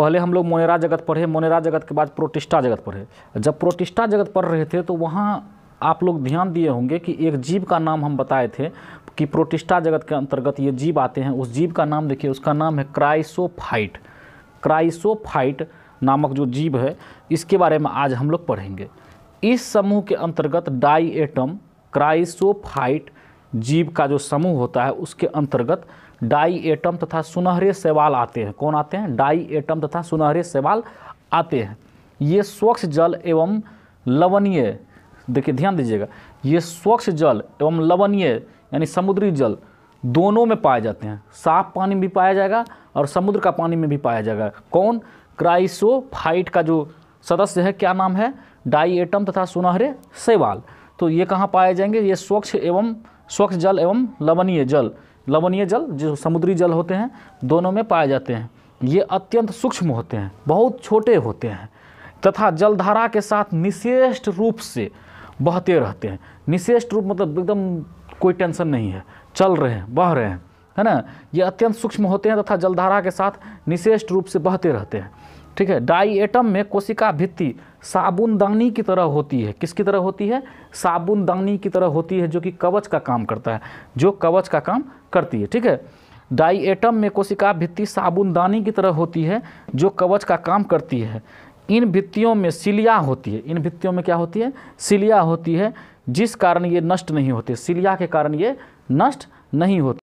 पहले हम लोग मोनेरा जगत पढ़े मोनेरा जगत के बाद प्रोटिस्टा जगत पढ़े जब प्रोटिस्टा जगत पढ़ रहे थे तो वहाँ आप लोग ध्यान दिए होंगे कि एक जीव का नाम हम बताए थे कि प्रोटिस्टा जगत के अंतर्गत ये जीव आते हैं उस जीव का नाम देखिए उसका नाम है क्राइसोफाइट क्राइसोफाइट नामक जो जीव है इसके बारे में आज हम लोग पढ़ेंगे इस समूह के अंतर्गत डाई एटम क्राइसोफाइट जीव का जो समूह होता है उसके अंतर्गत डाई एटम तथा सुनहरे सेवाल आते हैं कौन आते हैं डाई एटम तथा सुनहरे सेवाल आते हैं ये स्वच्छ जल एवं लवणीय देखिए ध्यान दीजिएगा ये स्वच्छ जल एवं लवणीय यानी समुद्री जल दोनों में पाए जाते हैं साफ पानी में भी पाया जाएगा और समुद्र का पानी में भी पाया जाएगा कौन क्राइसोफाइट का जो सदस्य है क्या नाम है डाई एटम तथा सुनहरे सेवाल तो ये कहाँ पाए जाएंगे ये स्वच्छ एवं स्वच्छ जल एवं लवणीय जल लवणीय जल जो समुद्री जल होते हैं दोनों में पाए जाते हैं ये अत्यंत सूक्ष्म होते हैं बहुत छोटे होते हैं तथा जलधारा के साथ निशेष्ट रूप से बहते रहते हैं निशेष्ट रूप मतलब एकदम कोई टेंशन नहीं है चल रहे हैं बह रहे हैं है ना ये अत्यंत सूक्ष्म होते हैं तथा जलधारा के साथ निशेष्ट रूप से बहते रहते हैं ठीक है डाईएटम में कोशिका भित्ति साबुनदानी की तरह होती है किसकी तरह होती है साबुनदानी की तरह होती है जो कि कवच का काम करता है जो कवच का काम करती है ठीक है डाईएटम में कोशिका भित्ति साबुनदानी की तरह होती है जो कवच का काम करती है इन भित्तियों में सिलिया होती है इन भित्तियों में क्या होती है सिलिया होती है जिस कारण ये नष्ट नहीं होते सिलिया के कारण ये नष्ट नहीं होते